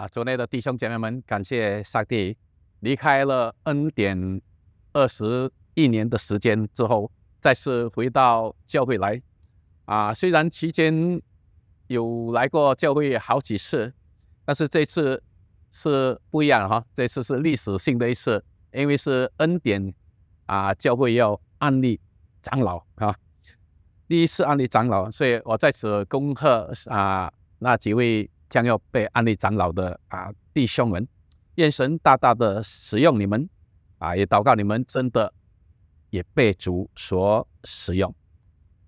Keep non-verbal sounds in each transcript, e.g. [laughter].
啊，族内的弟兄姐妹们，感谢上帝，离开了恩典二十一年的时间之后，再次回到教会来。啊，虽然期间有来过教会好几次，但是这次是不一样哈，这次是历史性的一次，因为是恩典啊，教会要安立长老啊，第一次安立长老，所以我在此恭贺啊那几位。将要被安利长老的啊弟兄们，愿神大大的使用你们啊，也祷告你们真的也被主所使用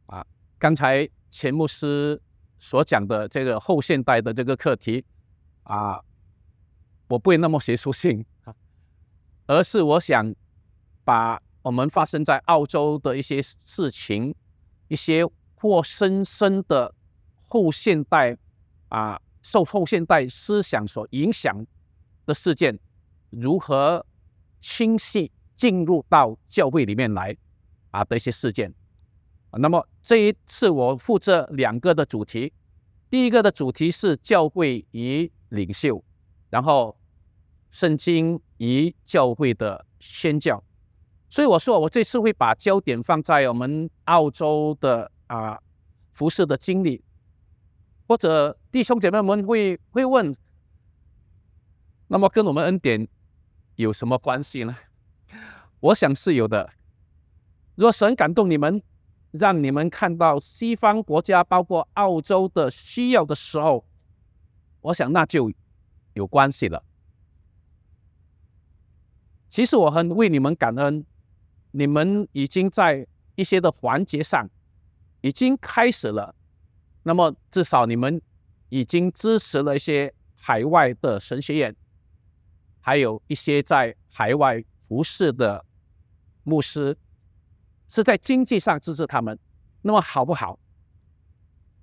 啊。刚才钱牧师所讲的这个后现代的这个课题啊，我不会那么学术性，[laughs] 而是我想把我们发生在澳洲的一些事情，一些活生生的后现代啊。受后现代思想所影响的事件，如何清晰进入到教会里面来啊的一些事件啊。那么这一次我负责两个的主题，第一个的主题是教会与领袖，然后圣经与教会的宣教。所以我说，我这次会把焦点放在我们澳洲的啊服饰的经历，或者。弟兄姐妹们会会问，那么跟我们恩典有什么关系呢？我想是有的。若神感动你们，让你们看到西方国家，包括澳洲的需要的时候，我想那就有关系了。其实我很为你们感恩，你们已经在一些的环节上已经开始了，那么至少你们。已经支持了一些海外的神学院，还有一些在海外服饰的牧师，是在经济上支持他们。那么好不好？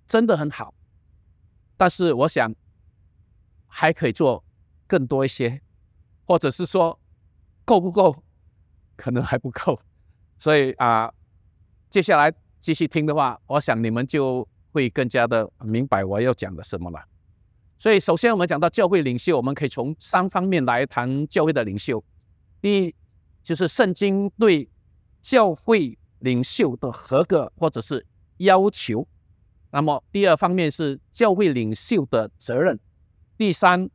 真的很好。但是我想还可以做更多一些，或者是说够不够？可能还不够。所以啊，接下来继续听的话，我想你们就。会更加的明白我要讲的什么了。所以，首先我们讲到教会领袖，我们可以从三方面来谈教会的领袖。第一，就是圣经对教会领袖的合格或者是要求；那么第二方面是教会领袖的责任；第三，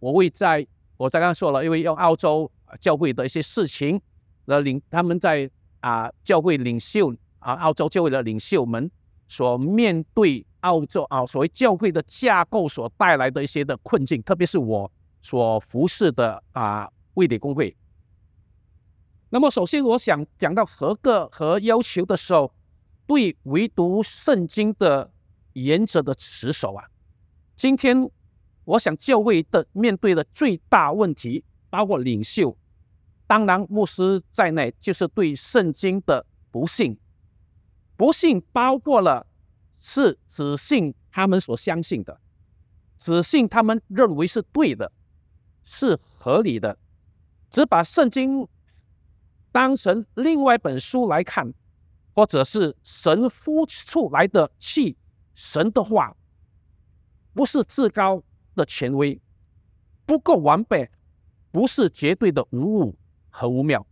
我会在我刚刚说了，因为用澳洲教会的一些事情那领，他们在啊教会领袖啊澳洲教会的领袖们。所面对澳洲啊，所谓教会的架构所带来的一些的困境，特别是我所服侍的啊，卫理公会。那么，首先我想讲到合格和要求的时候，对唯独圣经的原则的持守啊。今天，我想教会的面对的最大问题，包括领袖，当然牧师在内，就是对圣经的不信。不信包括了是只信他们所相信的，只信他们认为是对的、是合理的，只把圣经当成另外一本书来看，或者是神呼出来的气、神的话，不是至高的权威，不够完备，不是绝对的无误和无妙，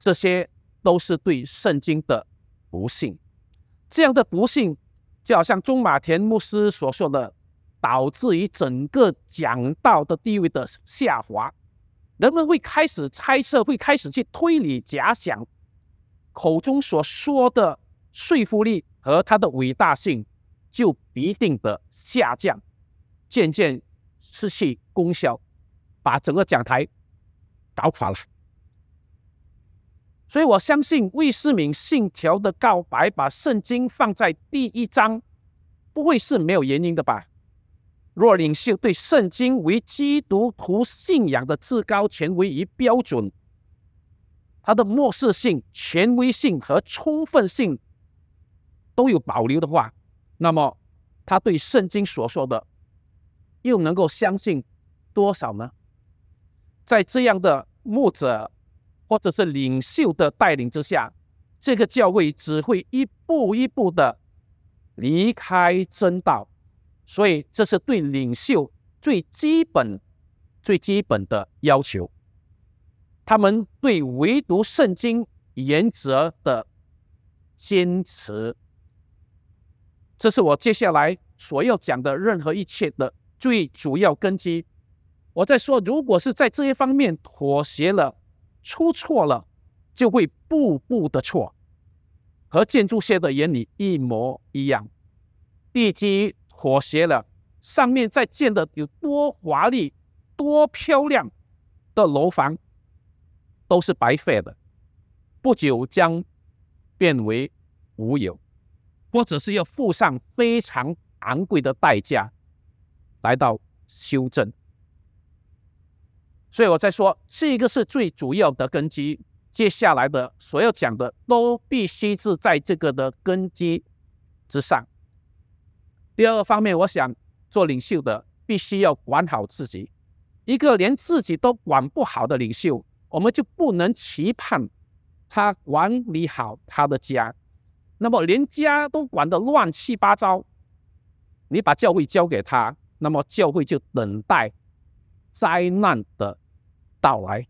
这些都是对圣经的不幸。这样的不幸，就好像中马田牧师所说的，导致于整个讲道的地位的下滑。人们会开始猜测，会开始去推理假想，口中所说的说服力和他的伟大性就必定的下降，渐渐失去功效，把整个讲台搞垮了。所以我相信魏世敏信条的告白把圣经放在第一章，不会是没有原因的吧？若领袖对圣经为基督徒信仰的至高权威与标准，它的漠视性、权威性和充分性都有保留的话，那么他对圣经所说的，又能够相信多少呢？在这样的牧者。或者是领袖的带领之下，这个教会只会一步一步的离开真道，所以这是对领袖最基本、最基本的要求。他们对唯独圣经原则的坚持，这是我接下来所要讲的任何一切的最主要根基。我在说，如果是在这些方面妥协了。出错了，就会步步的错，和建筑学的原理一模一样。地基妥协了，上面再建的有多华丽、多漂亮的楼房，都是白费的，不久将变为无有，或者是要付上非常昂贵的代价，来到修正。所以我在说，这个是最主要的根基。接下来的所要讲的，都必须是在这个的根基之上。第二个方面，我想做领袖的，必须要管好自己。一个连自己都管不好的领袖，我们就不能期盼他管理好他的家。那么，连家都管的乱七八糟，你把教会交给他，那么教会就等待灾难的。到来，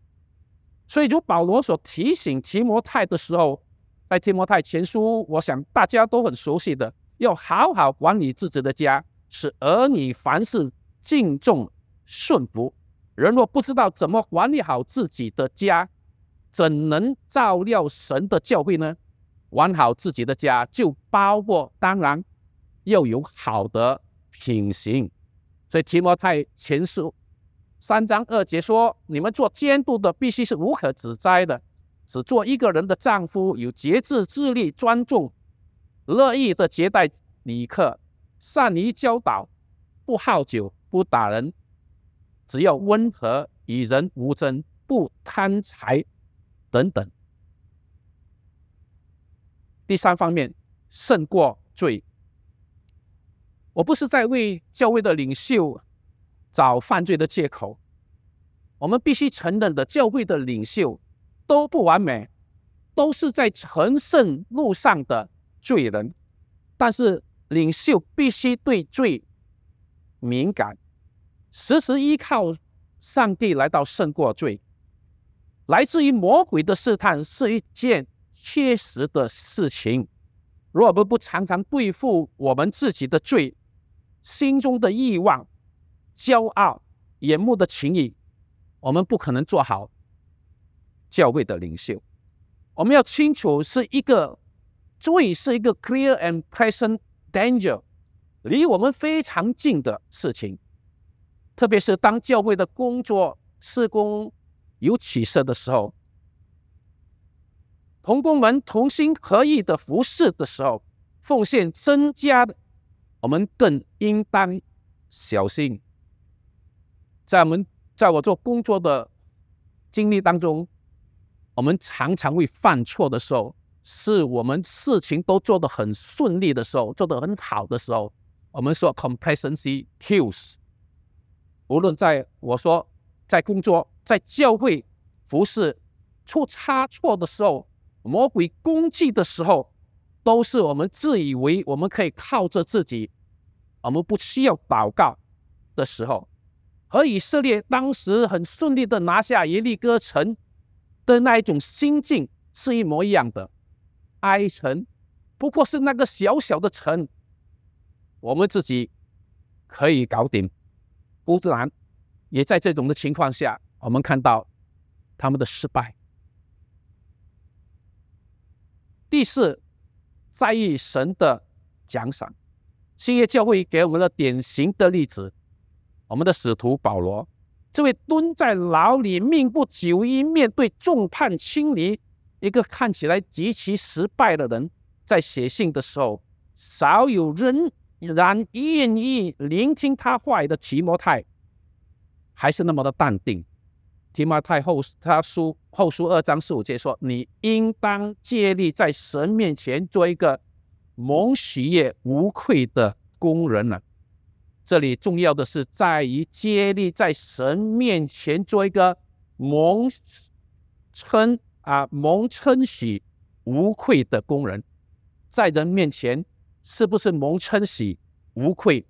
所以如保罗所提醒提摩太的时候，在提摩太前书，我想大家都很熟悉的，要好好管理自己的家，使儿女凡事敬重顺服。人若不知道怎么管理好自己的家，怎能照料神的教会呢？管好自己的家，就包括当然要有好的品行。所以提摩太前书。三章二节说：你们做监督的必须是无可指摘的，只做一个人的丈夫，有节制、自律、专注，乐意的接待旅客，善于教导，不好酒，不打人，只要温和，与人无争，不贪财等等。第三方面，胜过罪。我不是在为教会的领袖。找犯罪的借口，我们必须承认的，教会的领袖都不完美，都是在成圣路上的罪人。但是领袖必须对罪敏感，时时依靠上帝来到胜过罪。来自于魔鬼的试探是一件切实的事情。如果我们不常常对付我们自己的罪、心中的欲望，骄傲、眼目的情谊，我们不可能做好教会的领袖。我们要清楚，是一个最是一个 clear and present danger，离我们非常近的事情。特别是当教会的工作施工有起色的时候，同工们同心合意的服侍的时候，奉献增加的，我们更应当小心。在我们在我做工作的经历当中，我们常常会犯错的时候，是我们事情都做得很顺利的时候，做得很好的时候，我们说 complacency kills。无论在我说在工作、在教会、服侍出差错的时候，魔鬼攻击的时候，都是我们自以为我们可以靠着自己，我们不需要祷告的时候。和以色列当时很顺利的拿下耶利哥城的那一种心境是一模一样的，埃城不过是那个小小的城，我们自己可以搞定。乌克兰也在这种的情况下，我们看到他们的失败。第四，在意神的奖赏，新约教会给我们的典型的例子。我们的使徒保罗，这位蹲在牢里命不久，矣、面对众叛亲离，一个看起来极其失败的人，在写信的时候，少有人然愿意聆听他话语的提摩太，还是那么的淡定。提摩太后他书后书二章四五节说：“你应当借力在神面前做一个蒙喜悦无愧的工人啊。”这里重要的是在于接力，在神面前做一个蒙称啊蒙称喜无愧的工人，在人面前是不是蒙称喜无愧，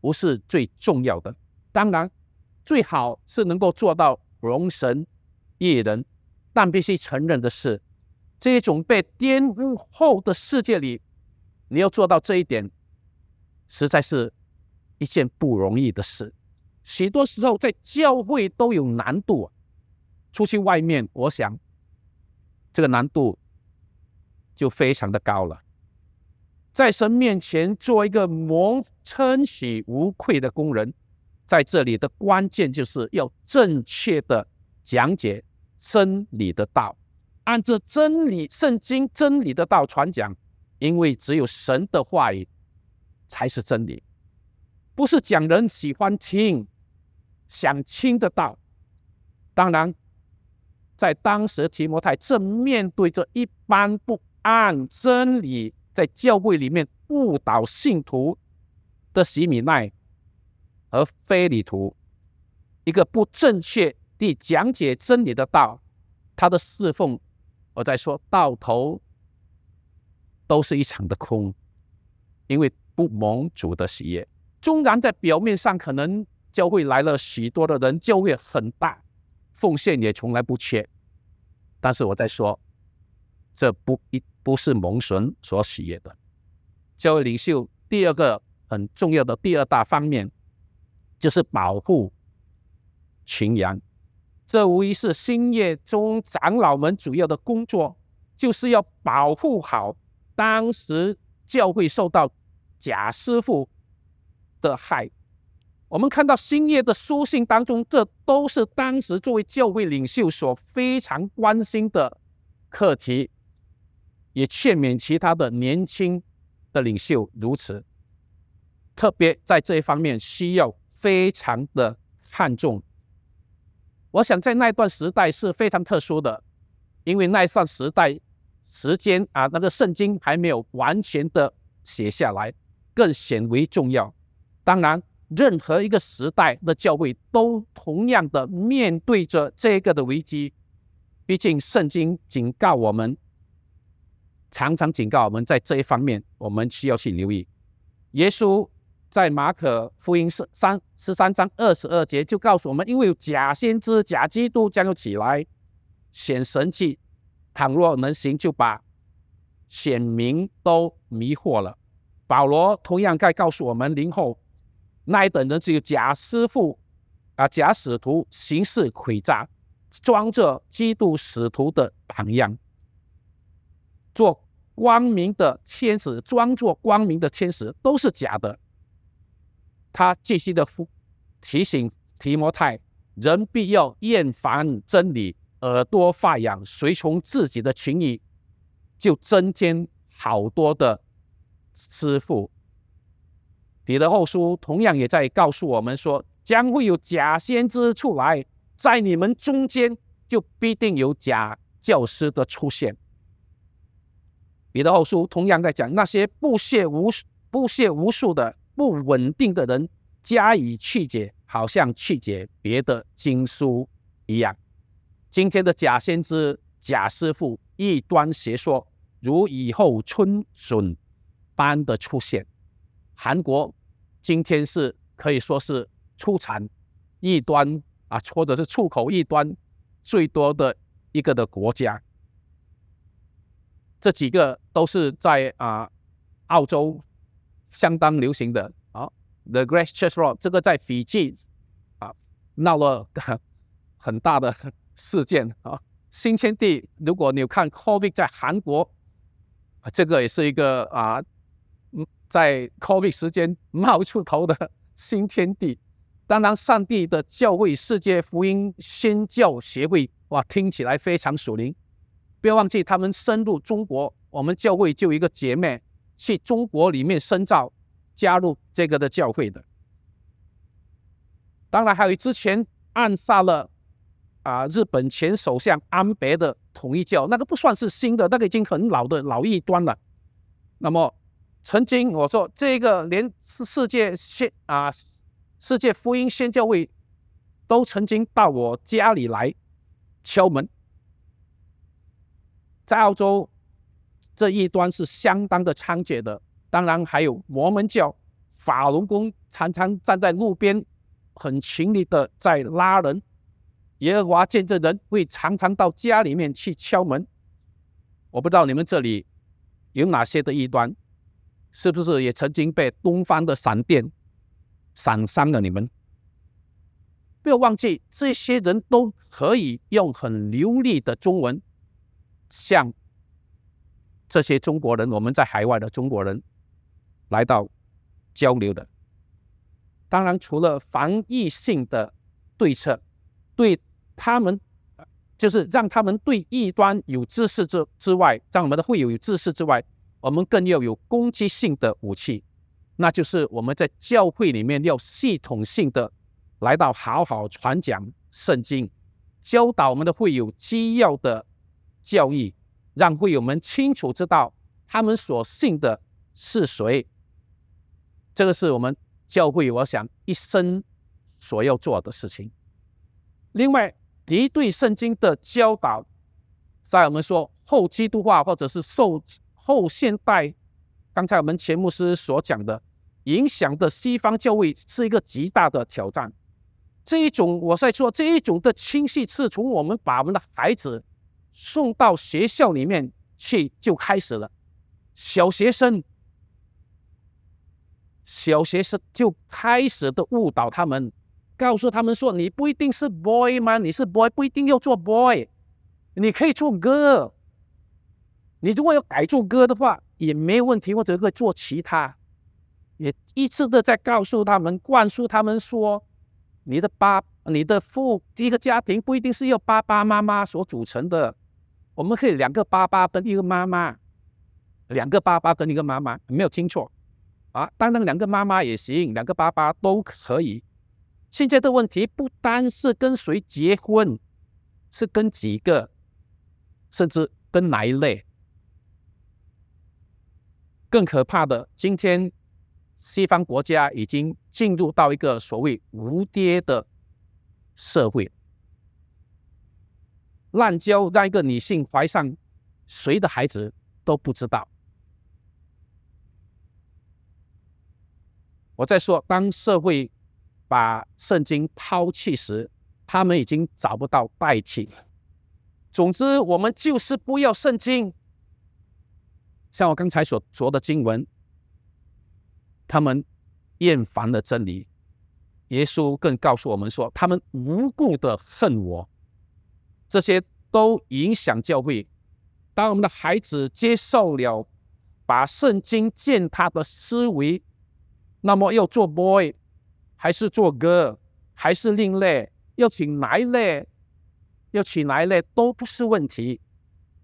不是最重要的。当然，最好是能够做到容神一人，但必须承认的是，这种被玷污后的世界里，你要做到这一点，实在是。一件不容易的事，许多时候在教会都有难度，啊，出去外面，我想这个难度就非常的高了。在神面前做一个蒙称许无愧的工人，在这里的关键就是要正确的讲解真理的道，按照真理、圣经真理的道传讲，因为只有神的话语才是真理。不是讲人喜欢听，想听得到。当然，在当时提摩太正面对着一般不按真理在教会里面误导信徒的洗米奈和非礼徒，一个不正确地讲解真理的道，他的侍奉，我在说到头，都是一场的空，因为不蒙主的喜悦。纵然在表面上，可能教会来了许多的人，教会很大，奉献也从来不缺。但是我在说，这不一不是蒙神所喜悦的教会领袖。第二个很重要的第二大方面，就是保护群羊。这无疑是新业中长老们主要的工作，就是要保护好当时教会受到假师傅。的害，我们看到新业的书信当中，这都是当时作为教会领袖所非常关心的课题，也劝勉其他的年轻的领袖如此。特别在这一方面需要非常的看重。我想在那段时代是非常特殊的，因为那段时代时间啊，那个圣经还没有完全的写下来，更显为重要。当然，任何一个时代的教会都同样的面对着这个的危机。毕竟，圣经警告我们，常常警告我们在这一方面，我们需要去留意。耶稣在马可福音十三十三章二十二节就告诉我们：，因为有假先知、假基督将要起来显神迹，倘若能行，就把显明都迷惑了。保罗同样该告诉我们，灵后。那一等人只有假师傅，啊，假使徒，行事诡诈，装作基督使徒的榜样，做光明的天使，装作光明的天使，都是假的。他继续的提提醒提摩太，人必要厌烦真理，耳朵发痒，随从自己的情谊，就增添好多的师傅。彼得后书同样也在告诉我们说，将会有假先知出来，在你们中间就必定有假教师的出现。彼得后书同样在讲那些不屑无不屑无数的不稳定的人加以曲解，好像曲解别的经书一样。今天的假先知、假师傅、异端邪说，如以后春笋般的出现，韩国。今天是可以说是出产一端啊，或者是出口一端最多的一个的国家。这几个都是在啊澳洲相当流行的啊，The Great Cheese Rock 这个在斐济啊闹了 [laughs] 很大的事件啊。新天地，如果你有看 Covid 在韩国，啊，这个也是一个啊。在 COVID 时间冒出头的新天地，当然，上帝的教会世界福音新教协会哇，听起来非常属灵。不要忘记，他们深入中国，我们教会就一个姐妹去中国里面深造，加入这个的教会的。当然，还有之前暗杀了啊日本前首相安倍的统一教，那个不算是新的，那个已经很老的老异端了。那么。曾经我说，这个连世界先啊，世界福音先教会都曾经到我家里来敲门。在澳洲这一端是相当的猖獗的，当然还有摩门教、法轮功，常常站在路边很勤力的在拉人。耶和华见证人会常常到家里面去敲门。我不知道你们这里有哪些的一端。是不是也曾经被东方的闪电闪伤了？你们不要忘记，这些人都可以用很流利的中文向这些中国人，我们在海外的中国人来到交流的。当然，除了防疫性的对策，对他们就是让他们对异端有知识之之外，让我们的会友有知识之外。我们更要有攻击性的武器，那就是我们在教会里面要系统性的来到，好好传讲圣经，教导我们的会有基要的教义，让会友们清楚知道他们所信的是谁。这个是我们教会我想一生所要做的事情。另外，敌对圣经的教导，在我们说后基督化或者是受。后现代，刚才我们钱牧师所讲的，影响的西方教会是一个极大的挑战。这一种我在说这一种的亲戚是从我们把我们的孩子送到学校里面去就开始了。小学生，小学生就开始的误导他们，告诉他们说，你不一定是 boy 吗？你是 boy 不一定要做 boy，你可以做 girl。你如果有改做歌的话，也没有问题，或者做其他，也一次的在告诉他们、灌输他们说，你的爸、你的父一个家庭不一定是要爸爸妈妈所组成的，我们可以两个爸爸跟一个妈妈，两个爸爸跟一个妈妈，没有听错，啊，当然两个妈妈也行，两个爸爸都可以。现在的问题不单是跟谁结婚，是跟几个，甚至跟哪一类。更可怕的，今天西方国家已经进入到一个所谓无爹的社会，滥交让一个女性怀上谁的孩子都不知道。我在说，当社会把圣经抛弃时，他们已经找不到代替。总之，我们就是不要圣经。像我刚才所说的经文，他们厌烦了真理。耶稣更告诉我们说，他们无故的恨我。这些都影响教会。当我们的孩子接受了把圣经践踏的思维，那么要做 boy 还是做 girl 还是另类，要请哪一类要请哪一类都不是问题。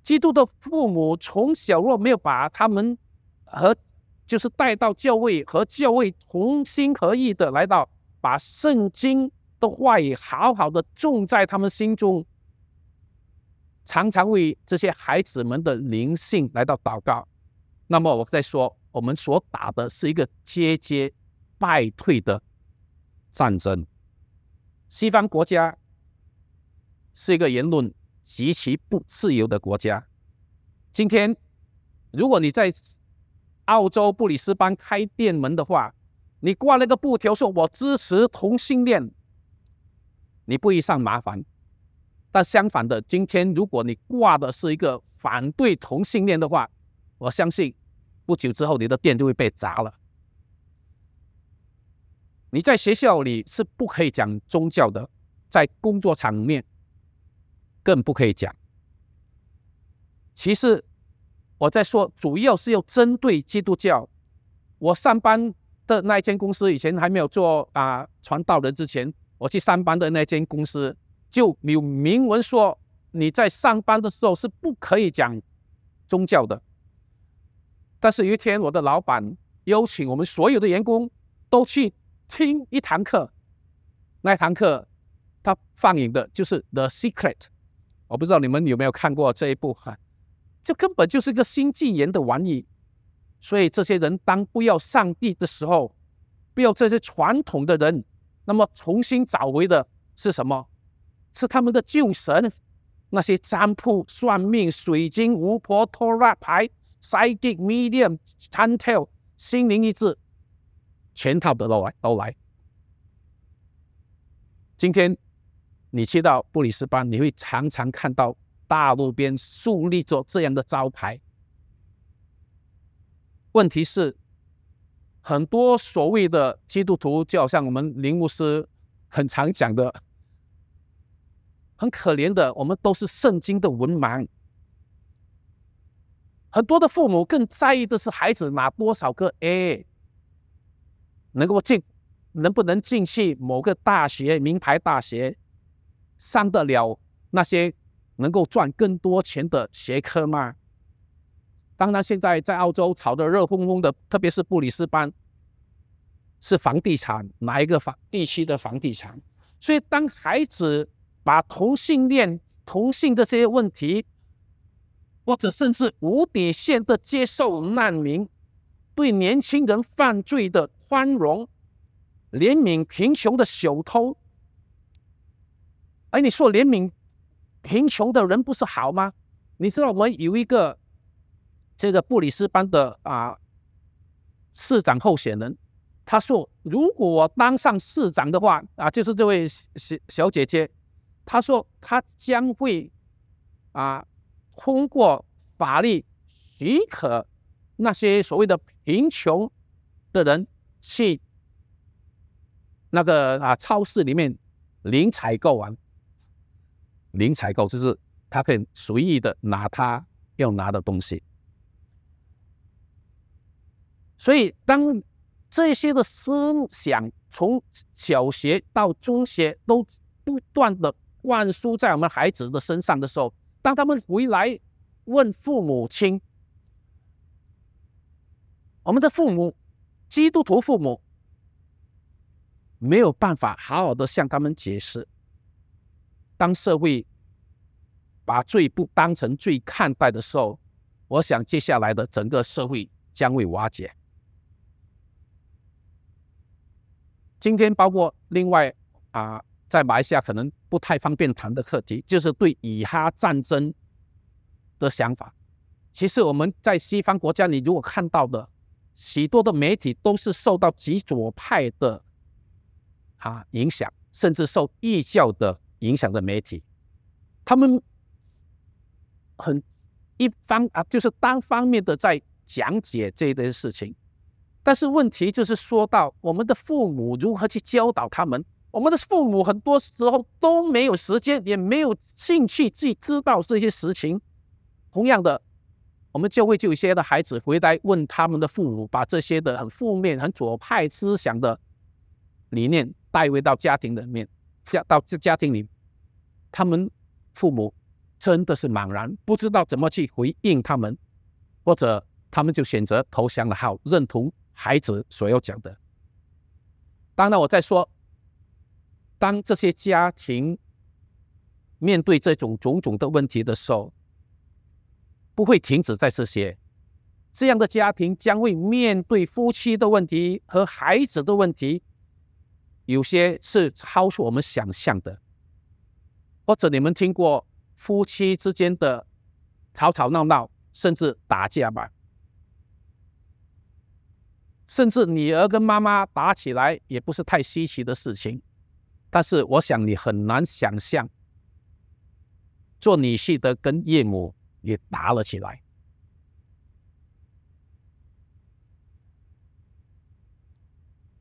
基督的父母从小若没有把他们和就是带到教会和教会同心合意的来到，把圣经的话语好好的种在他们心中，常常为这些孩子们的灵性来到祷告，那么我在说我们所打的是一个节节败退的战争，西方国家是一个言论。极其不自由的国家。今天，如果你在澳洲布里斯班开店门的话，你挂那个布条说“我支持同性恋”，你不会上麻烦。但相反的，今天如果你挂的是一个反对同性恋的话，我相信不久之后你的店就会被砸了。你在学校里是不可以讲宗教的，在工作场面。更不可以讲。其实我在说，主要是要针对基督教。我上班的那一间公司以前还没有做啊传道人之前，我去上班的那间公司就有明文说你在上班的时候是不可以讲宗教的。但是有一天，我的老板邀请我们所有的员工都去听一堂课，那堂课他放映的就是《The Secret》。我不知道你们有没有看过这一部哈，这根本就是个新纪元的玩意。所以这些人当不要上帝的时候，不要这些传统的人，那么重新找回的是什么？是他们的旧神，那些占卜、算命、水晶巫婆、托拉牌、psychic medium、t a n t e l 心灵一致，全套的都来，都来。今天。你去到布里斯班，你会常常看到大路边竖立着这样的招牌。问题是，很多所谓的基督徒，就好像我们林牧师很常讲的，很可怜的，我们都是圣经的文盲。很多的父母更在意的是孩子拿多少个 A，能够进，能不能进去某个大学，名牌大学。上得了那些能够赚更多钱的学科吗？当然，现在在澳洲炒得热烘烘的，特别是布里斯班，是房地产，哪一个房地区的房地产？所以，当孩子把同性恋、同性这些问题，或者甚至无底线的接受难民，对年轻人犯罪的宽容、怜悯贫穷的小偷。哎，你说怜悯贫穷的人不是好吗？你知道我们有一个这个布里斯班的啊市长候选人，他说，如果我当上市长的话啊，就是这位小小姐姐，她说她将会啊通过法律许可那些所谓的贫穷的人去那个啊超市里面零采购啊。零采购就是他可以随意的拿他要拿的东西，所以当这些的思想从小学到中学都不断的灌输在我们孩子的身上的时候，当他们回来问父母亲，我们的父母基督徒父母没有办法好好的向他们解释。当社会把罪不当成罪看待的时候，我想接下来的整个社会将会瓦解。今天包括另外啊，在马来西亚可能不太方便谈的课题，就是对以哈战争的想法。其实我们在西方国家，你如果看到的许多的媒体都是受到极左派的啊影响，甚至受异教的。影响的媒体，他们很一方啊，就是单方面的在讲解这一堆事情。但是问题就是说到我们的父母如何去教导他们？我们的父母很多时候都没有时间，也没有兴趣去知道这些实情。同样的，我们教会就有些的孩子回来问他们的父母，把这些的很负面、很左派思想的理念带回到家庭里面。家到这家庭里，他们父母真的是茫然，不知道怎么去回应他们，或者他们就选择投降了，好认同孩子所要讲的。当然，我在说，当这些家庭面对这种种种的问题的时候，不会停止在这些，这样的家庭将会面对夫妻的问题和孩子的问题。有些是超出我们想象的，或者你们听过夫妻之间的吵吵闹闹，甚至打架吧？甚至女儿跟妈妈打起来也不是太稀奇的事情。但是我想你很难想象，做女婿的跟岳母也打了起来。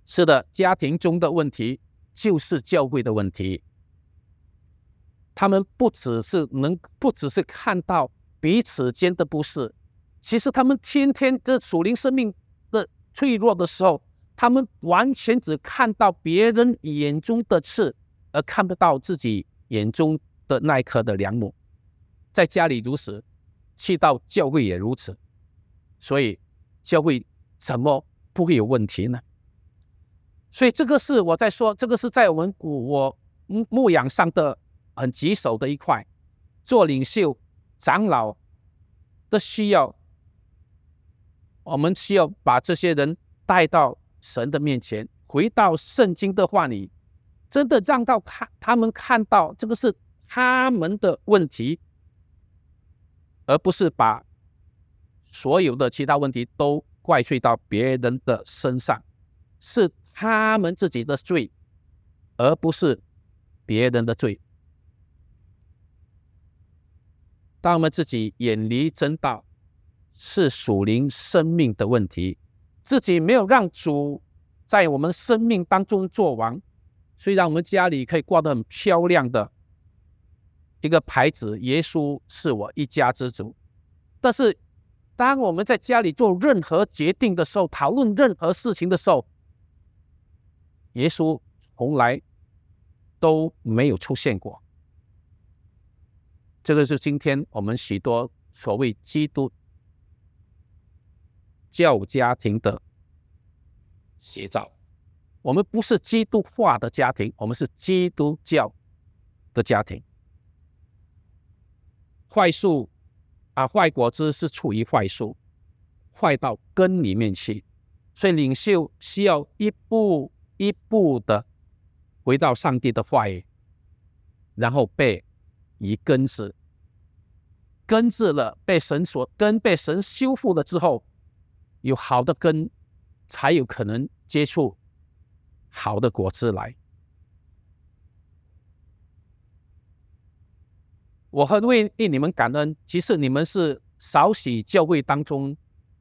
是的，家庭中的问题就是教会的问题。他们不只是能，不只是看到彼此间的不是，其实他们天天的属灵生命的脆弱的时候，他们完全只看到别人眼中的刺，而看不到自己眼中的那一颗的良母。在家里如此，去到教会也如此，所以教会怎么不会有问题呢？所以这个是我在说，这个是在我们古我牧牧养上的很棘手的一块。做领袖、长老的需要，我们需要把这些人带到神的面前，回到圣经的话里，真的让到看他们看到这个是他们的问题，而不是把所有的其他问题都怪罪到别人的身上，是。他们自己的罪，而不是别人的罪。当我们自己远离真道，是属灵生命的问题。自己没有让主在我们生命当中做王。虽然我们家里可以挂得很漂亮的一个牌子“耶稣是我一家之主”，但是当我们在家里做任何决定的时候，讨论任何事情的时候，耶稣从来都没有出现过，这个是今天我们许多所谓基督教家庭的邪照。我们不是基督化的家庭，我们是基督教的家庭。坏树啊，坏果子是处于坏树，坏到根里面去，所以领袖需要一步。一步的回到上帝的话语，然后被移根治，根治了，被神所根，被神修复了之后，有好的根，才有可能接触好的果子来。我很为为你们感恩，其实你们是少许教会当中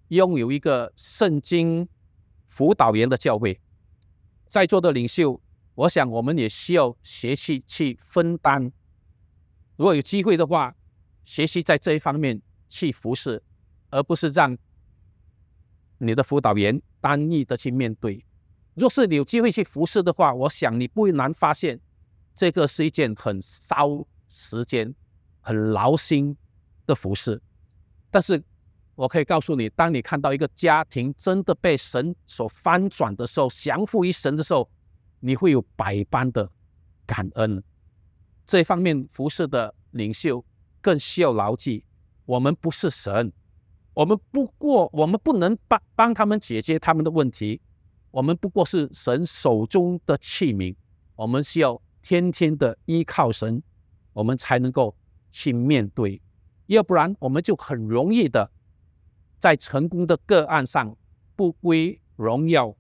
拥有一个圣经辅导员的教会。在座的领袖，我想我们也需要学习去分担。如果有机会的话，学习在这一方面去服侍，而不是让你的辅导员单一的去面对。若是你有机会去服侍的话，我想你不会难发现，这个是一件很烧时间、很劳心的服侍。但是，我可以告诉你，当你看到一个家庭真的被神所翻转的时候，降服于神的时候，你会有百般的感恩。这方面服饰的领袖更需要牢记：我们不是神，我们不过我们不能帮帮他们解决他们的问题，我们不过是神手中的器皿。我们需要天天的依靠神，我们才能够去面对，要不然我们就很容易的。在成功的个案上不归荣耀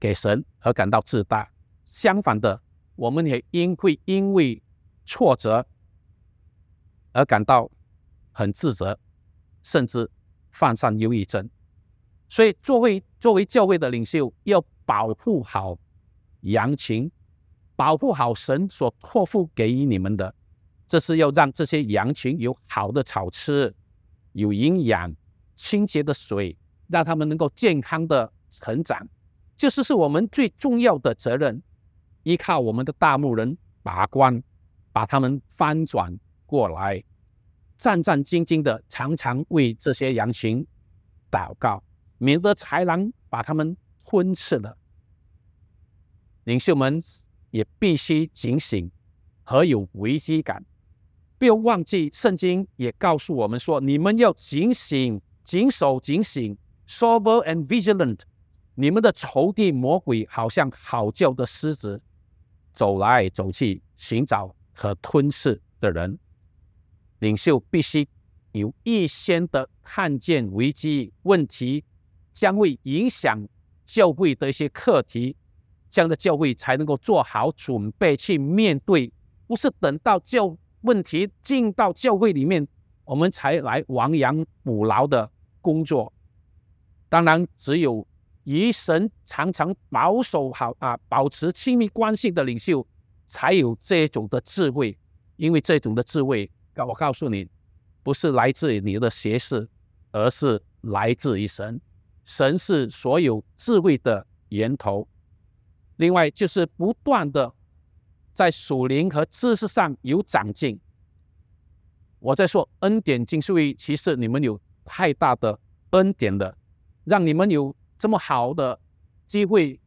给神而感到自大，相反的，我们也因会因为挫折而感到很自责，甚至犯上忧郁症。所以，作为作为教会的领袖，要保护好羊群，保护好神所托付给予你们的，这是要让这些羊群有好的草吃，有营养。清洁的水，让他们能够健康的成长，这是是我们最重要的责任。依靠我们的大牧人把关，把他们翻转过来，战战兢兢的，常常为这些羊群祷告，免得豺狼把他们吞吃了。领袖们也必须警醒和有危机感，不要忘记，圣经也告诉我们说：你们要警醒。谨守警醒，sober and vigilant。你们的仇敌魔鬼好像好叫的狮子，走来走去寻找和吞噬的人。领袖必须有预先的看见危机问题将会影响教会的一些课题，这样的教会才能够做好准备去面对。不是等到教问题进到教会里面，我们才来亡羊补牢的。工作，当然只有与神常常保守好啊，保持亲密关系的领袖才有这种的智慧。因为这种的智慧，我告诉你，不是来自于你的学识，而是来自于神。神是所有智慧的源头。另外，就是不断的在属灵和知识上有长进。我在说恩典经，书，以其实你们有。太大的恩典了，让你们有这么好的机会，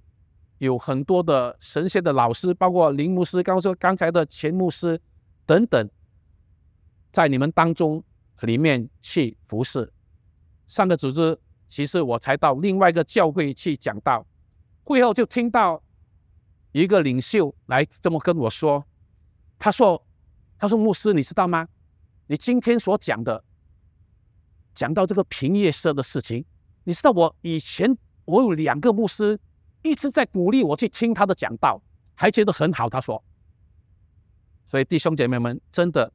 有很多的神仙的老师，包括林牧师，刚才的钱牧师等等，在你们当中里面去服侍。上个组织，其实我才到另外一个教会去讲道，会后就听到一个领袖来这么跟我说，他说：“他说牧师，你知道吗？你今天所讲的。”讲到这个平夜社的事情，你知道我以前我有两个牧师一直在鼓励我去听他的讲道，还觉得很好。他说，所以弟兄姐妹们，真的，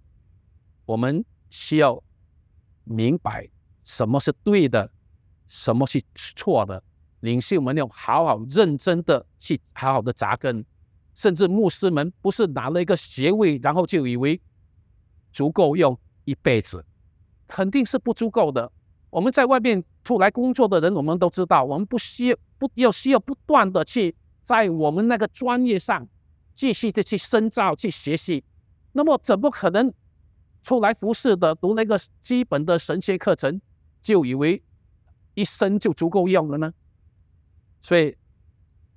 我们需要明白什么是对的，什么是错的。领袖们要好好认真的去好好的扎根，甚至牧师们不是拿了一个学位，然后就以为足够用一辈子。肯定是不足够的。我们在外面出来工作的人，我们都知道，我们不需不要需要不断的去在我们那个专业上继续的去深造、去学习。那么，怎么可能出来服侍的读那个基本的神学课程，就以为一生就足够用了呢？所以，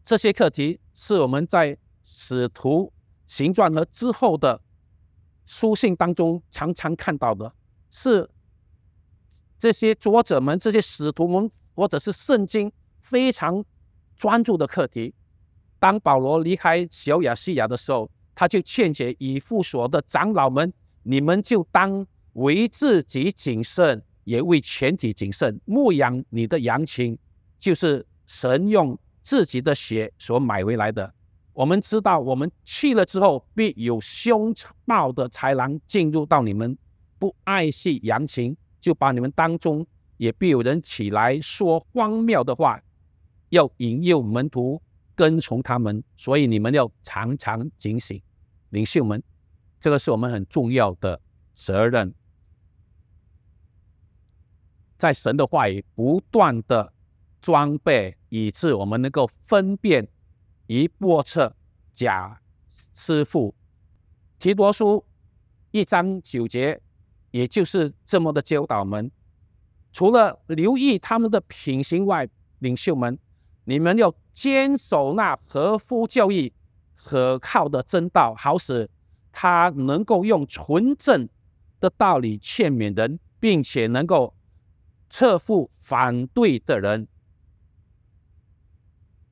这些课题是我们在使徒形状和之后的书信当中常常看到的，是。这些作者们、这些使徒们，或者是圣经非常专注的课题。当保罗离开小亚细亚的时候，他就劝解以父所的长老们：“你们就当为自己谨慎，也为全体谨慎，牧养你的羊群，就是神用自己的血所买回来的。我们知道，我们去了之后，必有凶暴的豺狼进入到你们，不爱惜羊群。”就把你们当中也必有人起来说荒谬的话，要引诱门徒跟从他们。所以你们要常常警醒，领袖们，这个是我们很重要的责任。在神的话语不断的装备，以致我们能够分辨一波测假师傅。提多书一章九节。也就是这么的教导们，除了留意他们的品行外，领袖们，你们要坚守那和夫教育可靠的真道，好使他能够用纯正的道理劝勉人，并且能够撤负反对的人。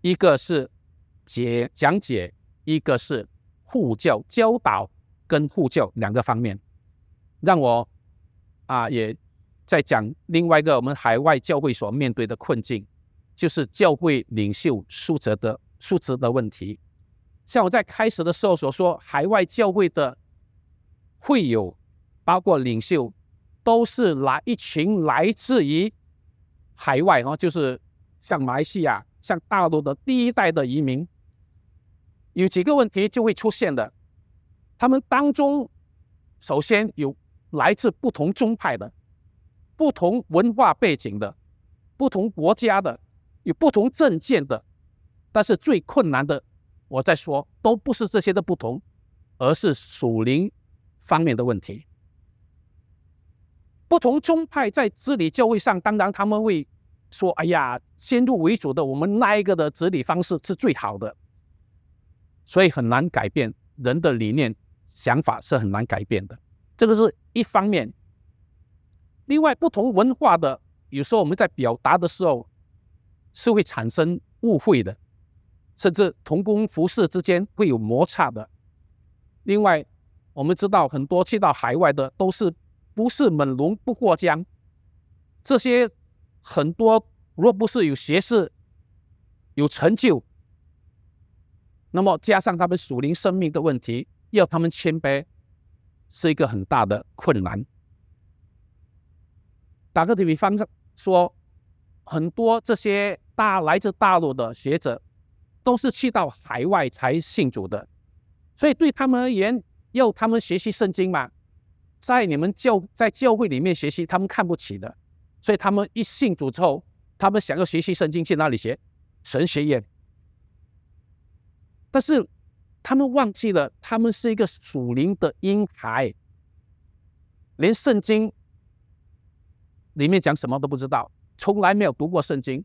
一个是解讲解，一个是护教教导跟护教两个方面。让我啊，也再讲另外一个我们海外教会所面对的困境，就是教会领袖素质的素质的问题。像我在开始的时候所说，海外教会的会友，包括领袖，都是来一群来自于海外啊，就是像马来西亚、像大陆的第一代的移民，有几个问题就会出现的。他们当中，首先有。来自不同宗派的、不同文化背景的、不同国家的、有不同政见的，但是最困难的，我在说，都不是这些的不同，而是属灵方面的问题。不同宗派在治理教会上，当然他们会说：“哎呀，先入为主的，我们那一个的治理方式是最好的。”所以很难改变人的理念、想法是很难改变的。这个是一方面，另外不同文化的有时候我们在表达的时候是会产生误会的，甚至同工服饰之间会有摩擦的。另外，我们知道很多去到海外的都是不是猛龙不过江，这些很多若不是有学识、有成就，那么加上他们属灵生命的问题，要他们谦卑。是一个很大的困难。打个比方说，很多这些大来自大陆的学者，都是去到海外才信主的，所以对他们而言，要他们学习圣经嘛，在你们教在教会里面学习，他们看不起的，所以他们一信主之后，他们想要学习圣经去哪里学？神学院。但是。他们忘记了，他们是一个属灵的婴孩，连圣经里面讲什么都不知道，从来没有读过圣经。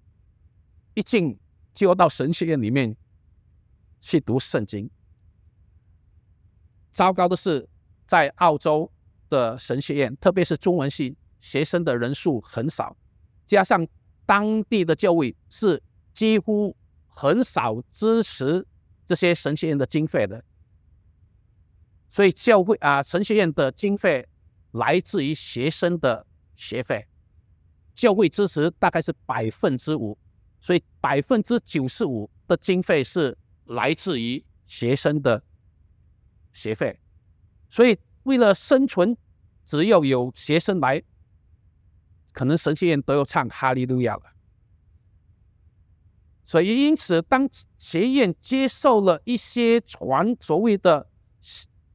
一进就要到神学院里面去读圣经。糟糕的是，在澳洲的神学院，特别是中文系学生的人数很少，加上当地的教育是几乎很少支持。这些神学院的经费的，所以教会啊，神学院的经费来自于学生的学费，教会支持大概是百分之五，所以百分之九十五的经费是来自于学生的学费，所以为了生存，只要有学生来，可能神学院都要唱哈利路亚了。所以，因此，当学院接受了一些传所谓的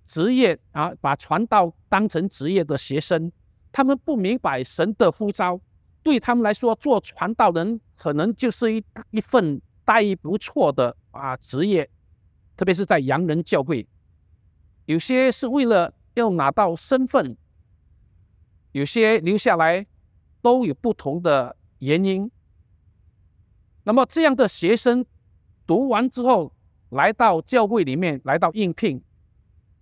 职业啊，把传道当成职业的学生，他们不明白神的呼召，对他们来说，做传道人可能就是一一份待遇不错的啊职业，特别是在洋人教会，有些是为了要拿到身份，有些留下来都有不同的原因。那么这样的学生读完之后，来到教会里面，来到应聘，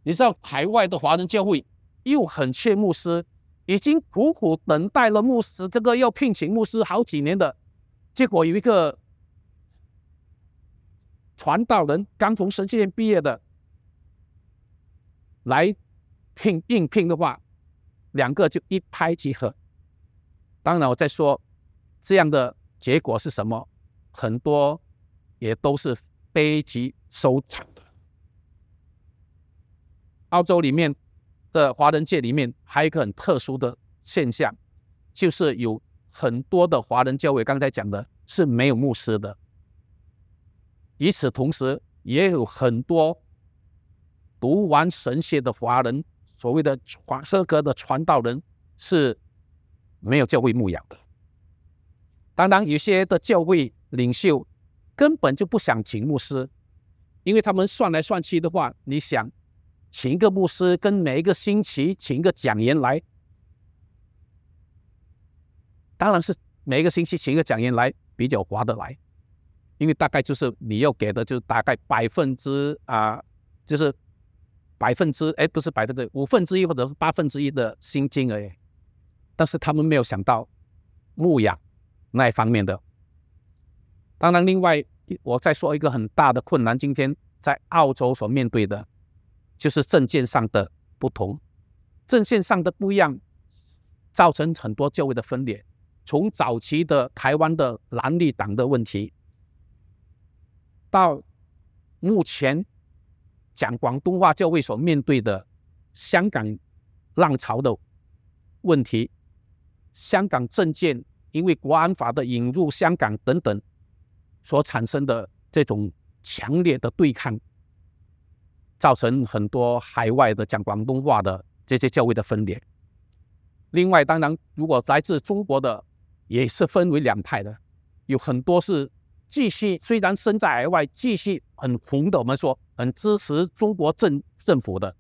你知道海外的华人教会又很缺牧师，已经苦苦等待了牧师，这个要聘请牧师好几年的，结果有一个传道人刚从神学院毕业的来聘应聘的话，两个就一拍即合。当然，我在说这样的结果是什么？很多也都是悲剧收场的。澳洲里面的华人界里面还有一个很特殊的现象，就是有很多的华人教会，刚才讲的是没有牧师的。与此同时，也有很多读完神学的华人，所谓的传合格的传道人是没有教会牧养的。当然，有些的教会。领袖根本就不想请牧师，因为他们算来算去的话，你想请一个牧师，跟每一个星期请一个讲员来，当然是每一个星期请一个讲员来比较划得来，因为大概就是你要给的就大概百分之啊，就是百分之哎，不是百分之五分之一或者是八分之一的薪金而已，但是他们没有想到牧养那一方面的。当然，另外我再说一个很大的困难，今天在澳洲所面对的，就是政见上的不同，政见上的不一样，造成很多教会的分裂。从早期的台湾的蓝绿党的问题，到目前讲广东话教会所面对的香港浪潮的问题，香港政见因为国安法的引入香港等等。所产生的这种强烈的对抗，造成很多海外的讲广东话的这些教会的分裂。另外，当然，如果来自中国的，也是分为两派的，有很多是继续虽然身在海外，继续很红的，我们说很支持中国政政府的。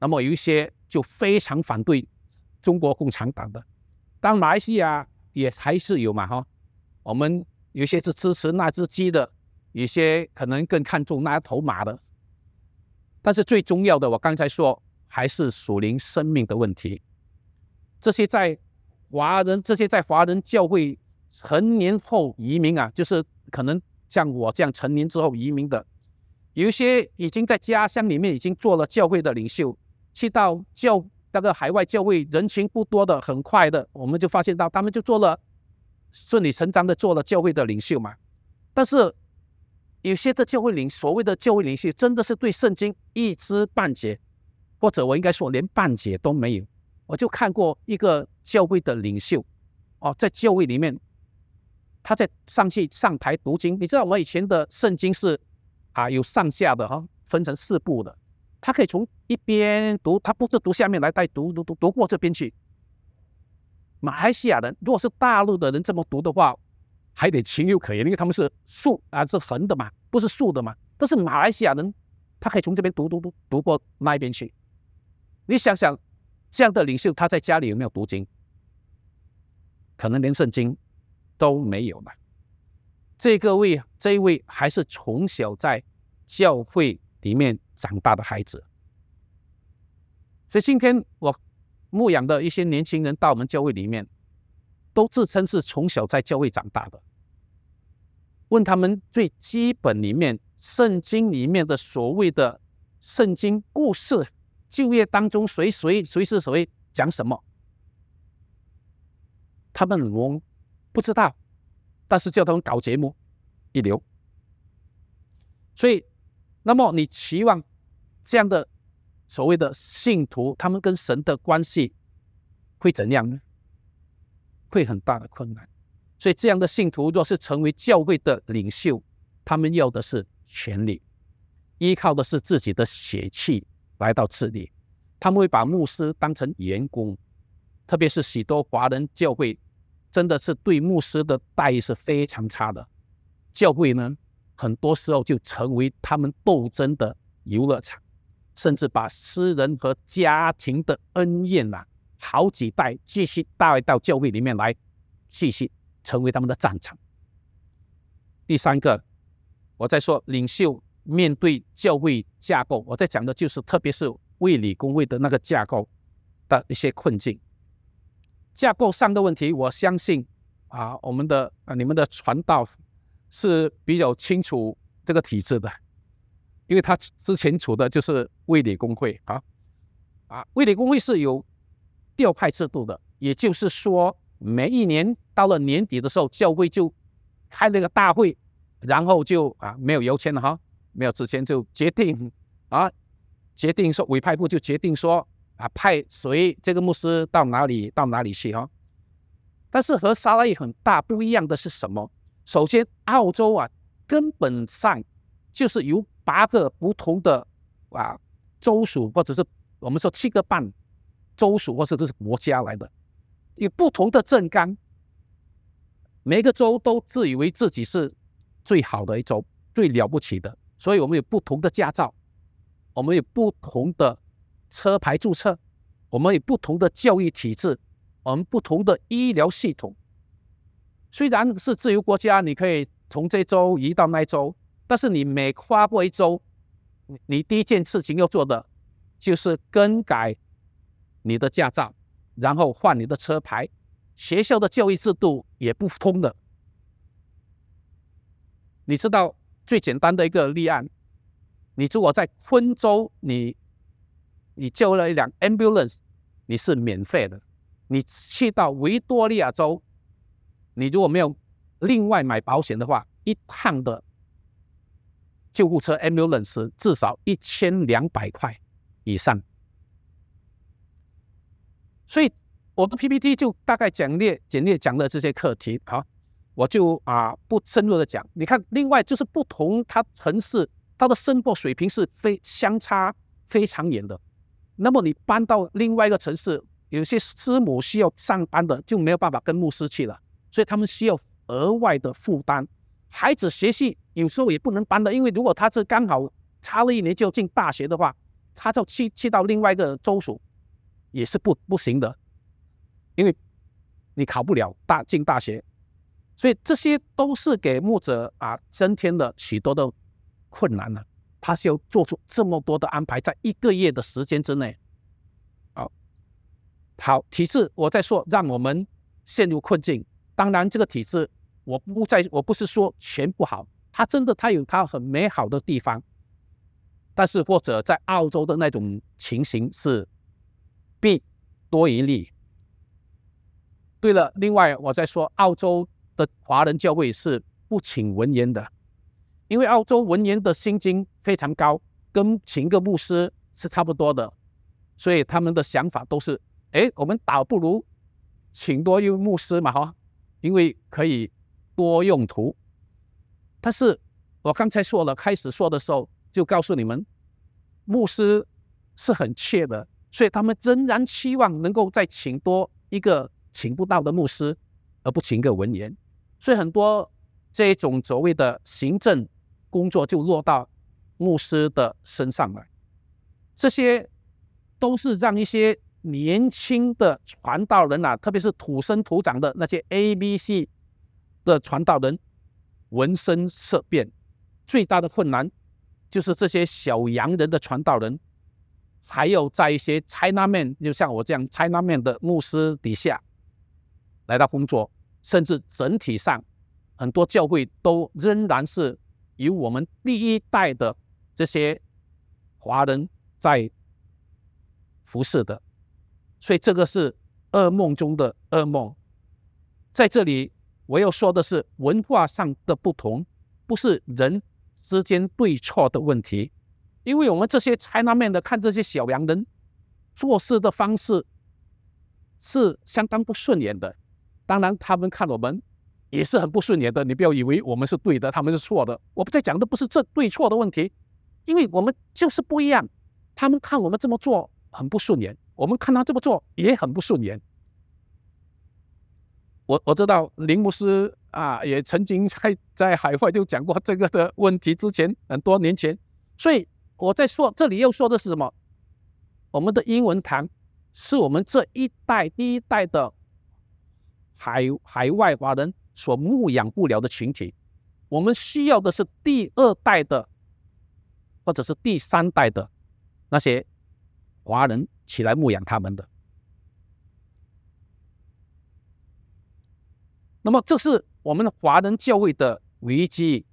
那么有一些就非常反对中国共产党的。但马来西亚也还是有嘛，哈，我们。有些是支持那只鸡的，有些可能更看重那头马的。但是最重要的，我刚才说，还是属灵生命的问题。这些在华人，这些在华人教会成年后移民啊，就是可能像我这样成年之后移民的，有一些已经在家乡里面已经做了教会的领袖，去到教那个海外教会人情不多的，很快的，我们就发现到他们就做了。顺理成章的做了教会的领袖嘛？但是有些的教会领所谓的教会领袖，真的是对圣经一知半解，或者我应该说连半解都没有。我就看过一个教会的领袖，哦，在教会里面，他在上去上台读经。你知道我们以前的圣经是啊有上下的哈，分成四部的，他可以从一边读，他不是读下面来带读读读读过这边去。马来西亚人，如果是大陆的人这么读的话，还得情有可原，因为他们是竖啊，是横的嘛，不是竖的嘛。但是马来西亚人，他可以从这边读读读，读过那一边去。你想想，这样的领袖，他在家里有没有读经？可能连圣经都没有了。这个位这一位还是从小在教会里面长大的孩子，所以今天我。牧养的一些年轻人到我们教会里面，都自称是从小在教会长大的。问他们最基本里面圣经里面的所谓的圣经故事，就业当中谁谁谁是谁，讲什么，他们懵，不知道。但是叫他们搞节目，一流。所以，那么你期望这样的？所谓的信徒，他们跟神的关系会怎样呢？会很大的困难。所以，这样的信徒若是成为教会的领袖，他们要的是权力，依靠的是自己的血气来到这里。他们会把牧师当成员工，特别是许多华人教会，真的是对牧师的待遇是非常差的。教会呢，很多时候就成为他们斗争的游乐场。甚至把私人和家庭的恩怨呐，好几代继续带到教会里面来，继续成为他们的战场。第三个，我在说领袖面对教会架构，我在讲的就是特别是卫理公会的那个架构的一些困境。架构上的问题，我相信啊，我们的啊你们的传道是比较清楚这个体制的。因为他之前处的就是卫理公会啊，啊，卫理公会是有调派制度的，也就是说，每一年到了年底的时候，教会就开那个大会，然后就啊，没有邮签了哈，没有之前就决定啊，决定说委派部就决定说啊，派谁这个牧师到哪里到哪里去哈。但是和沙拉也很大不一样的是什么？首先，澳洲啊，根本上就是由八个不同的啊州属，或者是我们说七个半州属，或是都是国家来的，有不同的政纲。每个州都自以为自己是最好的一州，最了不起的。所以我们有不同的驾照，我们有不同的车牌注册，我们有不同的教育体制，我们不同的医疗系统。虽然是自由国家，你可以从这州移到那州。但是你每跨过一周，你第一件事情要做的就是更改你的驾照，然后换你的车牌。学校的教育制度也不通的。你知道最简单的一个立案，你如果在昆州，你你叫了一辆 ambulance，你是免费的。你去到维多利亚州，你如果没有另外买保险的话，一趟的。救护车 （Ambulance） 至少一千两百块以上，所以我的 PPT 就大概讲列简略讲了这些课题。好，我就啊不深入的讲。你看，另外就是不同它城市它的生活水平是非相差非常远的。那么你搬到另外一个城市，有些师母需要上班的就没有办法跟牧师去了，所以他们需要额外的负担，孩子学习。有时候也不能搬的，因为如果他是刚好差了一年就进大学的话，他就去去到另外一个州属，也是不不行的，因为你考不了大进大学，所以这些都是给牧者啊增添了许多的困难呢。他是要做出这么多的安排，在一个月的时间之内，啊，好体制我在说，让我们陷入困境。当然这个体制我不在，我不是说全不好。它真的，它有它很美好的地方，但是或者在澳洲的那种情形是弊多于利。对了，另外我在说，澳洲的华人教会是不请文员的，因为澳洲文员的薪金非常高，跟请个牧师是差不多的，所以他们的想法都是：哎，我们倒不如请多一位牧师嘛，哈，因为可以多用途。但是我刚才说了，开始说的时候就告诉你们，牧师是很怯的，所以他们仍然期望能够再请多一个请不到的牧师，而不请个文员，所以很多这种所谓的行政工作就落到牧师的身上了。这些都是让一些年轻的传道人啊，特别是土生土长的那些 A、B C 的传道人。闻声色变，最大的困难就是这些小洋人的传道人，还有在一些 c h i n a man，就像我这样 c h i n a man 的牧师底下，来到工作，甚至整体上，很多教会都仍然是由我们第一代的这些华人在服侍的，所以这个是噩梦中的噩梦，在这里。我要说的是文化上的不同，不是人之间对错的问题，因为我们这些 China man 的看这些小洋人做事的方式是相当不顺眼的，当然他们看我们也是很不顺眼的。你不要以为我们是对的，他们是错的。我们在讲的不是这对错的问题，因为我们就是不一样，他们看我们这么做很不顺眼，我们看他这么做也很不顺眼。我我知道林牧师啊，也曾经在在海外就讲过这个的问题，之前很多年前。所以我在说这里要说的是什么？我们的英文堂是我们这一代第一代的海海外华人所牧养不了的群体。我们需要的是第二代的或者是第三代的那些华人起来牧养他们的。那么，这是我们华人教会的危机。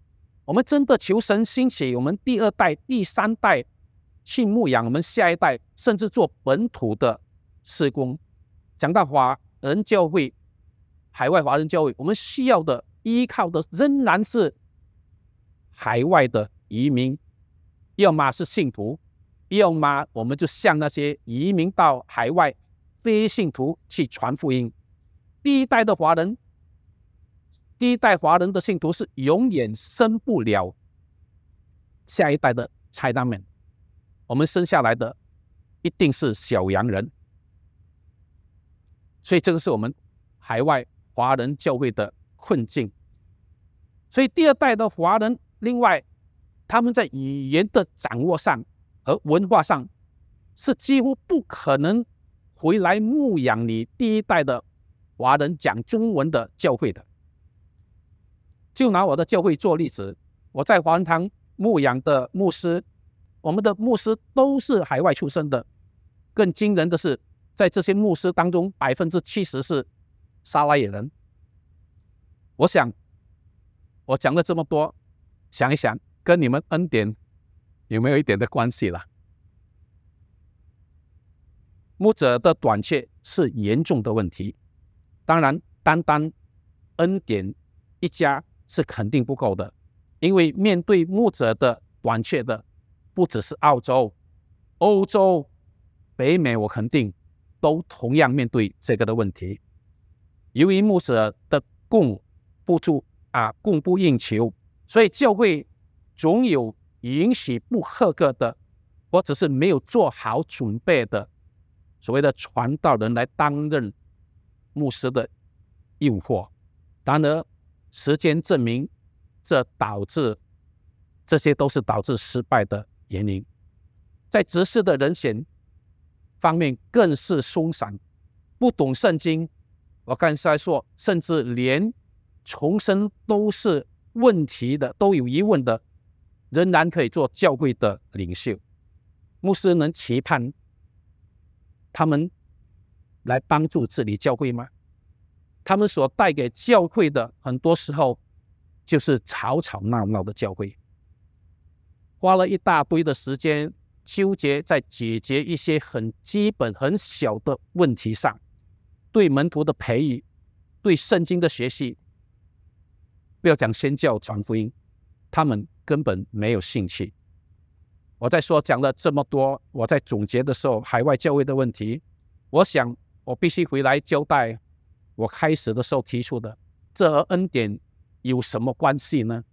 我们真的求神兴起我们第二代、第三代去牧养我们下一代，甚至做本土的施工。讲到华人教会、海外华人教会，我们需要的、依靠的仍然是海外的移民，要么是信徒，要么我们就向那些移民到海外非信徒去传福音。第一代的华人。第一代华人的信徒是永远生不了下一代的拆单们，我们生下来的一定是小洋人，所以这个是我们海外华人教会的困境。所以第二代的华人，另外他们在语言的掌握上和文化上，是几乎不可能回来牧养你第一代的华人讲中文的教会的。就拿我的教会做例子，我在华堂牧养的牧师，我们的牧师都是海外出生的。更惊人的是，在这些牧师当中，百分之七十是沙拉野人。我想，我讲了这么多，想一想，跟你们恩典有没有一点的关系了？牧者的短缺是严重的问题。当然，单单恩典一家。是肯定不够的，因为面对牧者的短缺的，不只是澳洲、欧洲、北美，我肯定都同样面对这个的问题。由于牧者的供不足啊，供不应求，所以就会总有允许不合格的，或者是没有做好准备的，所谓的传道人来担任牧师的诱惑。然而，时间证明，这导致这些都是导致失败的原因。在执事的人选方面，更是松散，不懂圣经。我刚才说，甚至连重生都是问题的，都有疑问的，仍然可以做教会的领袖。牧师能期盼他们来帮助治理教会吗？他们所带给教会的很多时候，就是吵吵闹闹的教会，花了一大堆的时间纠结在解决一些很基本很小的问题上，对门徒的培育，对圣经的学习，不要讲先教传福音，他们根本没有兴趣。我在说讲了这么多，我在总结的时候，海外教会的问题，我想我必须回来交代。我开始的时候提出的，这和恩典有什么关系呢？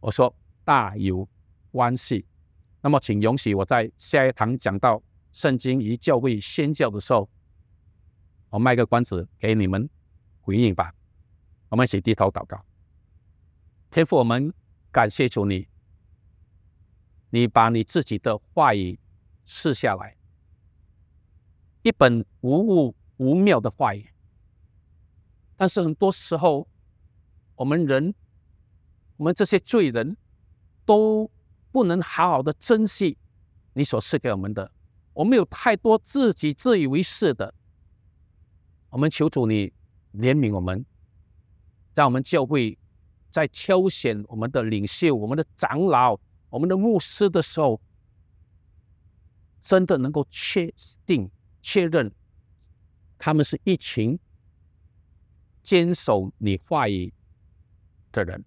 我说大有关系。那么，请允许我在下一堂讲到圣经与教会宣教的时候，我卖个关子给你们回应吧。我们一起低头祷告，天父，我们感谢主，你你把你自己的话语赐下来，一本无误无妙的话语。但是很多时候，我们人，我们这些罪人，都不能好好的珍惜你所赐给我们的。我们有太多自己自以为是的。我们求主你怜悯我们，让我们教会在挑选我们的领袖、我们的长老、我们的牧师的时候，真的能够确定、确认他们是一群。坚守你话语的人，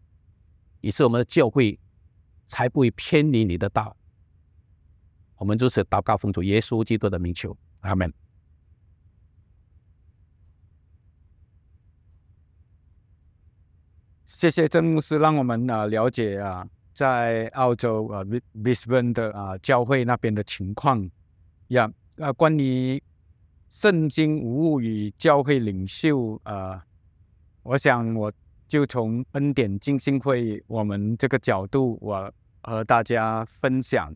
以致我们的教会才不会偏离你的道。我们就是祷告奉主耶稣基督的名求，阿门。谢谢郑牧师，让我们啊了解啊，在澳洲啊 b i s b a n 的啊教会那边的情况呀啊关于圣经无误与教会领袖啊。我想，我就从恩典尽兴会我们这个角度，我和大家分享。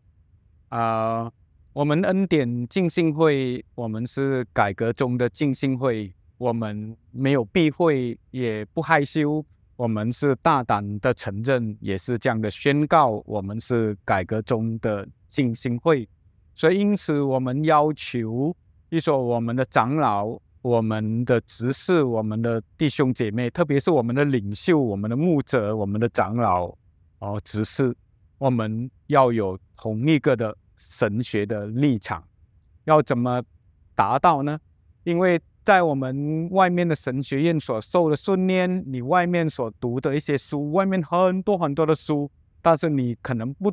啊，我们恩典尽兴会，我们是改革中的尽兴会，我们没有避讳，也不害羞，我们是大胆的承认，也是这样的宣告，我们是改革中的尽兴会。所以，因此我们要求，如说我们的长老。我们的执事、我们的弟兄姐妹，特别是我们的领袖、我们的牧者、我们的长老，哦，执事，我们要有同一个的神学的立场，要怎么达到呢？因为在我们外面的神学院所受的训练，你外面所读的一些书，外面很多很多的书，但是你可能不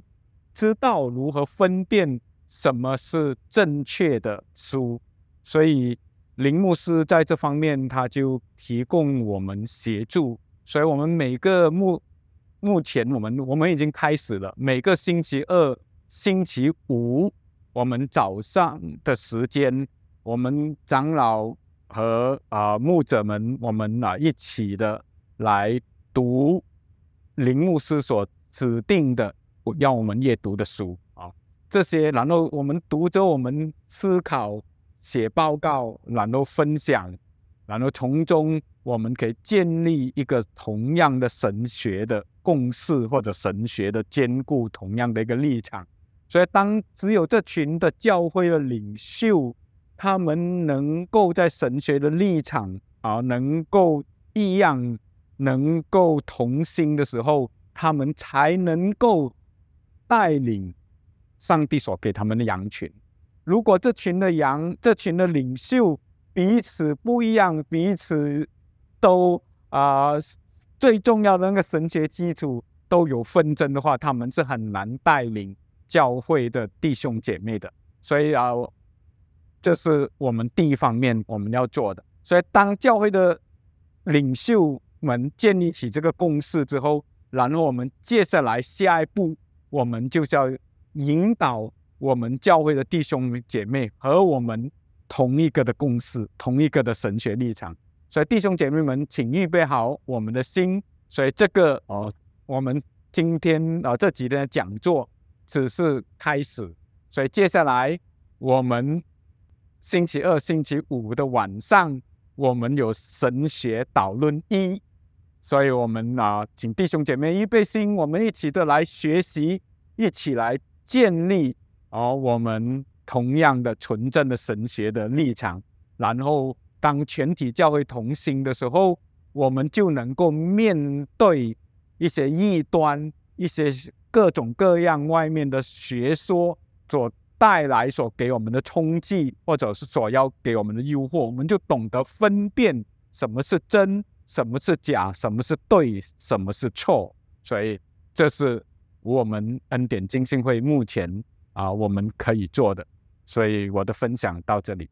知道如何分辨什么是正确的书，所以。林牧师在这方面，他就提供我们协助，所以我们每个目目前我们我们已经开始了，每个星期二、星期五，我们早上的时间，我们长老和啊牧者们，我们啊一起的来读林牧师所指定的，要我们阅读的书啊这些，然后我们读着，我们思考。写报告，然后分享，然后从中我们可以建立一个同样的神学的共识，或者神学的兼顾同样的一个立场。所以，当只有这群的教会的领袖，他们能够在神学的立场啊，能够异样，能够同心的时候，他们才能够带领上帝所给他们的羊群。如果这群的羊、这群的领袖彼此不一样，彼此都啊最重要的那个神学基础都有纷争的话，他们是很难带领教会的弟兄姐妹的。所以啊，这是我们第一方面我们要做的。所以，当教会的领袖们建立起这个共识之后，然后我们接下来下一步，我们就是要引导。我们教会的弟兄姐妹和我们同一个的共识，同一个的神学立场，所以弟兄姐妹们，请预备好我们的心。所以这个哦，我们今天啊这几天的讲座只是开始，所以接下来我们星期二、星期五的晚上，我们有神学导论一，所以我们啊，请弟兄姐妹预备心，我们一起的来学习，一起来建立。而我们同样的纯正的神学的立场，然后当全体教会同心的时候，我们就能够面对一些异端、一些各种各样外面的学说所带来所给我们的冲击，或者是所要给我们的诱惑，我们就懂得分辨什么是真，什么是假，什么是对，什么是错。所以这是我们恩典金信会目前。啊，我们可以做的，所以我的分享到这里。